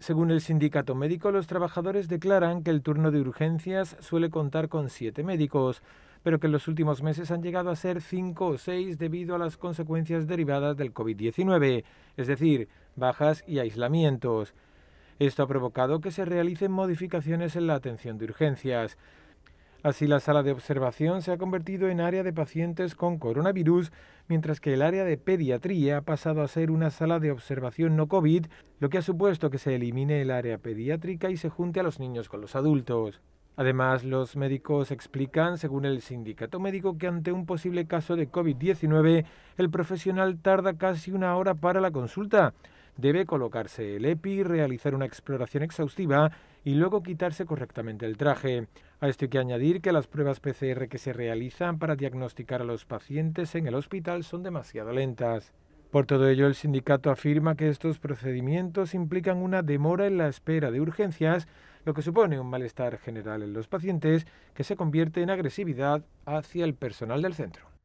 Según el sindicato médico, los trabajadores declaran que el turno de urgencias suele contar con siete médicos, pero que en los últimos meses han llegado a ser cinco o seis debido a las consecuencias derivadas del COVID-19, es decir, bajas y aislamientos. Esto ha provocado que se realicen modificaciones en la atención de urgencias. Así, la sala de observación se ha convertido en área de pacientes con coronavirus, mientras que el área de pediatría ha pasado a ser una sala de observación no COVID, lo que ha supuesto que se elimine el área pediátrica y se junte a los niños con los adultos. Además, los médicos explican, según el sindicato médico, que ante un posible caso de COVID-19, el profesional tarda casi una hora para la consulta debe colocarse el EPI, realizar una exploración exhaustiva y luego quitarse correctamente el traje. A esto hay que añadir que las pruebas PCR que se realizan para diagnosticar a los pacientes en el hospital son demasiado lentas. Por todo ello, el sindicato afirma que estos procedimientos implican una demora en la espera de urgencias, lo que supone un malestar general en los pacientes que se convierte en agresividad hacia el personal del centro.